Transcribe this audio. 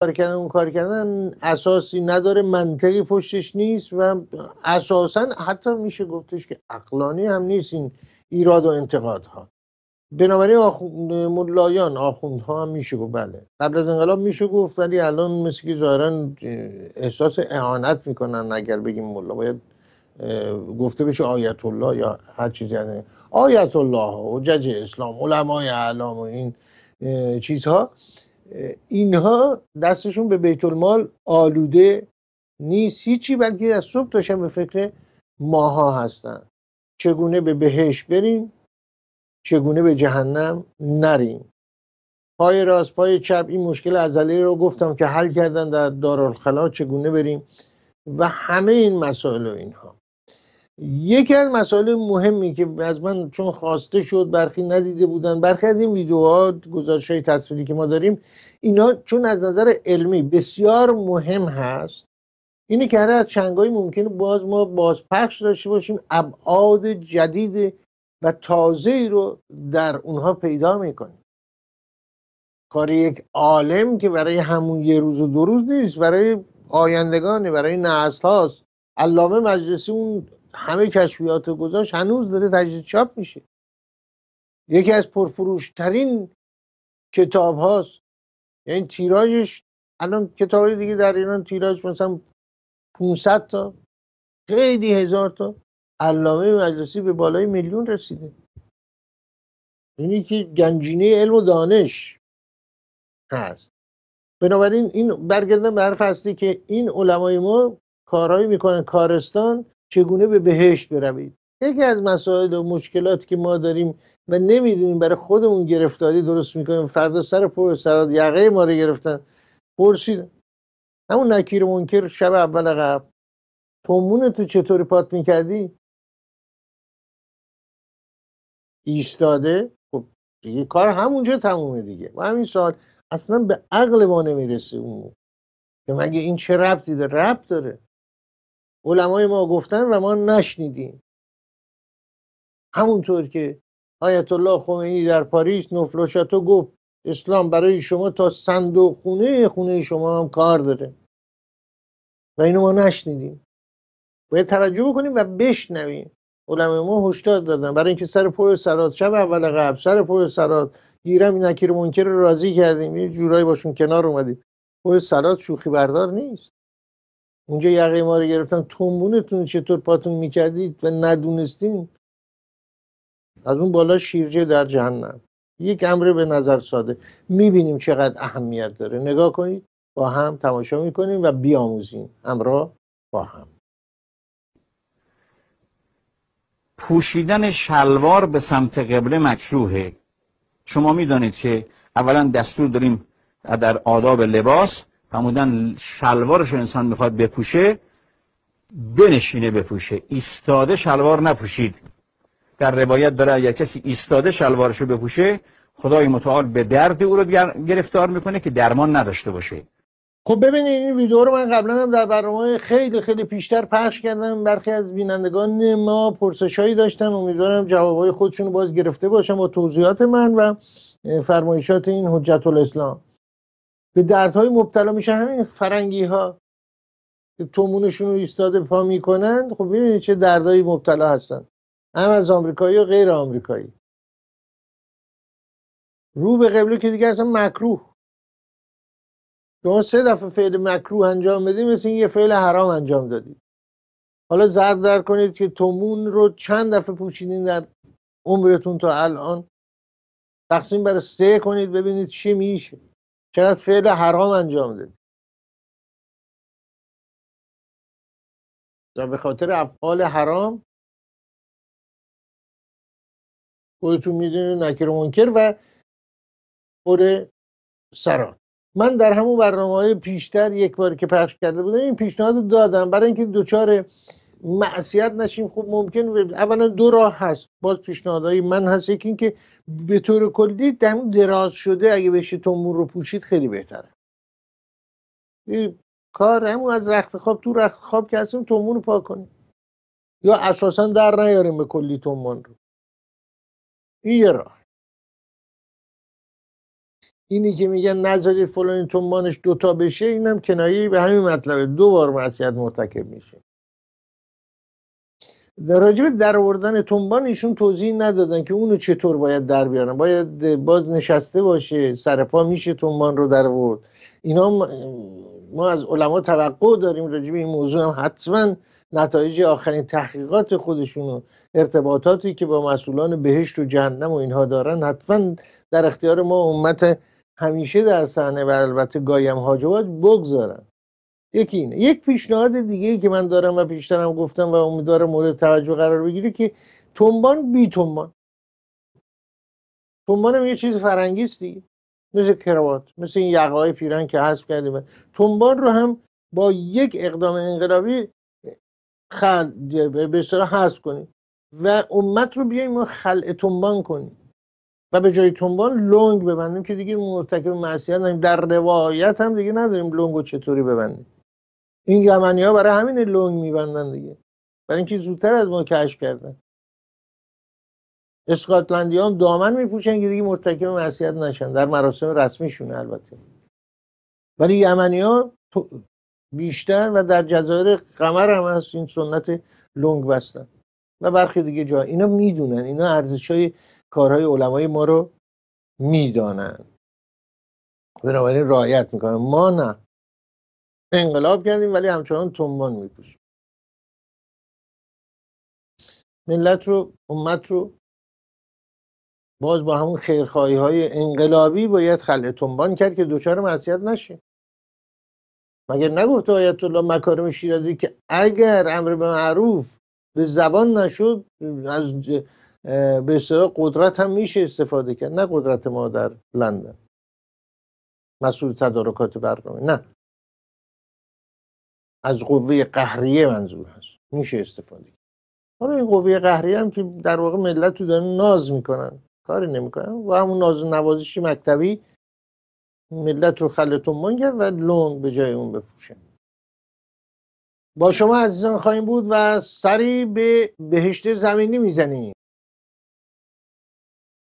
کار کردن اون کار کردن اساسی نداره منطقی پشتش نیست و اساسا حتی میشه گفتش که اقلانی هم نیست این ایراد و انتقادها. ها بنابراین آخوند ملایان آخوندها هم میشه گفت بله قبل از انقلاب میشه گفت ولی الان مثل که ظاهرا احساس اعانت میکنن اگر بگیم ملا باید گفته بشه آیت الله یا هر چیزی هده. آیت الله و جج اسلام علمای اعلام و این چیزها اینها دستشون به بیت المال آلوده نیست هیچی بلکه از صبح تا به فکر ماها هستن چگونه به بهش بریم چگونه به جهنم نریم پای راست پای چپ این مشکل ازلی رو گفتم که حل کردن در دارالخلا چگونه بریم و همه این مسائل و اینها یکی از مسائل مهمی که از من چون خواسته شد برخی ندیده بودن برخی از این ویدیوها گزارش های تصویری که ما داریم اینا چون از نظر علمی بسیار مهم هست اینه که هر از چنگایی ممکنه باز ما بازپخش داشته باشیم ابعاد جدید و تازه ای رو در اونها پیدا میکنیم کار یک عالم که برای همون یه روز و دو روز نیست برای آیندگانه برای نسل هاست علامه مجلسی اون همه کشفیات رو گذاشت هنوز داره تجدید چاپ میشه یکی از پرفروشترین کتاب هاست یعنی تیراژش الان کتاب دیگه در ایران تیراژ مثلا 500 تا خیلی هزار تا علامه مجلسی به بالای میلیون رسیده یعنی که گنجینه علم و دانش هست بنابراین این برگردن به حرف هستی که این علمای ما کارهایی میکنن کارستان چگونه به بهشت بروید یکی از مسائل و مشکلاتی که ما داریم و نمیدونیم برای خودمون گرفتاری درست میکنیم فردا سر پر سراد یقه ما رو گرفتن پرسید همون نکیر منکر شب اول قبل تومون تو چطوری پات میکردی ایستاده خب دیگه کار همونجا تمومه دیگه و همین سال اصلا به عقل ما نمیرسه اون که مگه این چه ربطی داره ربط داره علمای ما گفتن و ما نشنیدیم همونطور که آیت الله خمینی در پاریس نفلوشاتو گفت اسلام برای شما تا صندوق خونه خونه شما هم کار داره و اینو ما نشنیدیم باید توجه بکنیم و بشنویم علمای ما هشدار دادن برای اینکه سر پر سرات شب اول قبل سر پای سرات گیرم نکیر منکر راضی کردیم یه جورایی باشون کنار اومدیم پای سرات شوخی بردار نیست اونجا یقه ما رو گرفتن تنبونتون چطور پاتون میکردید و ندونستین از اون بالا شیرجه در جهنم یک امر به نظر ساده میبینیم چقدر اهمیت داره نگاه کنید با هم تماشا میکنیم و بیاموزیم همراه با هم پوشیدن شلوار به سمت قبله مکروهه شما میدانید که اولا دستور داریم در آداب لباس فرمودن شلوارش انسان میخواد بپوشه بنشینه بپوشه ایستاده شلوار نپوشید در روایت داره اگر کسی ایستاده شلوارش رو بپوشه خدای متعال به درد او رو گرفتار میکنه که درمان نداشته باشه خب ببینید این ویدیو رو من قبلا هم در برنامه خیلی خیلی پیشتر پخش کردم برخی از بینندگان ما پرسشهایی داشتن امیدوارم جوابهای خودشون رو باز گرفته باشم با توضیحات من و فرمایشات این حجت الاسلام به دردهای مبتلا میشه همین فرنگی ها که تومونشون رو ایستاده پا میکنن خب ببینید چه دردهایی مبتلا هستن هم از آمریکایی و غیر آمریکایی رو به قبله که دیگه اصلا مکروه شما سه دفعه فعل مکروه انجام بدید مثل یه فعل حرام انجام دادید حالا زرد در کنید که تومون رو چند دفعه پوچیدین در عمرتون تا الان تقسیم بر سه کنید ببینید چی میشه چقدر فعل حرام انجام داد. و به خاطر افعال حرام خودتون میدونید نکر منکر و خود سران من در همون برنامه های پیشتر یک بار که پخش کرده بودم این پیشنهاد رو دادم برای اینکه دوچار معصیت نشیم خب ممکن اولا دو راه هست باز پیشنهادهای من هست یکی که به طور کلی دم دراز شده اگه بشه تومون رو پوشید خیلی بهتره کار همون از رخت خواب تو رخت خواب که هستیم تومور رو پاک کنیم یا اساسا در نیاریم به کلی تومان رو این یه راه اینی که میگن نذارید فلان تومانش دوتا بشه اینم کنایه به همین مطلبه دو بار معصیت مرتکب میشه در راجب در آوردن تنبان ایشون توضیح ندادن که اونو چطور باید در بیارن باید باز نشسته باشه سرپا میشه تنبان رو در آورد اینا ما از علما توقع داریم راجب این موضوع هم حتما نتایج آخرین تحقیقات خودشون و ارتباطاتی که با مسئولان بهشت و جهنم و اینها دارن حتما در اختیار ما امت همیشه در صحنه و البته گایم بگذارن یکی اینه یک پیشنهاد دیگه ای که من دارم و هم گفتم و امیدوارم مورد توجه قرار بگیره که تنبان بی تنبان تنبان هم یه چیز فرنگیستی مثل کروات مثل این یقه های پیرن که حذف کردیم تنبان رو هم با یک اقدام انقلابی خل... به اصطلاح حذف کنیم و امت رو بیایم ما خلع تنبان کنیم و به جای تنبان لنگ ببندیم که دیگه مرتکب معصیت نداریم در روایت هم دیگه نداریم لنگ چطوری ببندیم این یمنی ها برای همین لونگ میبندن دیگه برای اینکه زودتر از ما کش کردن اسکاتلندی هم دامن میپوشن که دیگه مرتکب معصیت نشن در مراسم رسمیشون البته ولی یمنی ها بیشتر و در جزایر قمر هم هست این سنت لونگ بستن و برخی دیگه جا اینا میدونن اینا ارزش های کارهای علمای ما رو میدانن بنابراین رایت میکنن ما نه انقلاب کردیم ولی همچنان تنبان میپوشیم ملت رو امت رو باز با همون خیرخواهی های انقلابی باید خلع تنبان کرد که دوچار معصیت نشیم مگر نگفته آیت الله مکارم شیرازی که اگر امر به معروف به زبان نشد از به قدرت هم میشه استفاده کرد نه قدرت ما در لندن مسئول تدارکات برنامه نه از قوه قهریه منظور هست میشه استفاده حالا این قوه قهریه هم که در واقع ملت رو دارن ناز میکنن کاری نمیکنن و همون ناز نوازشی مکتبی ملت رو خلتون مانگن و لون به جای اون بپوشن با شما عزیزان خواهیم بود و سری به بهشت زمینی میزنیم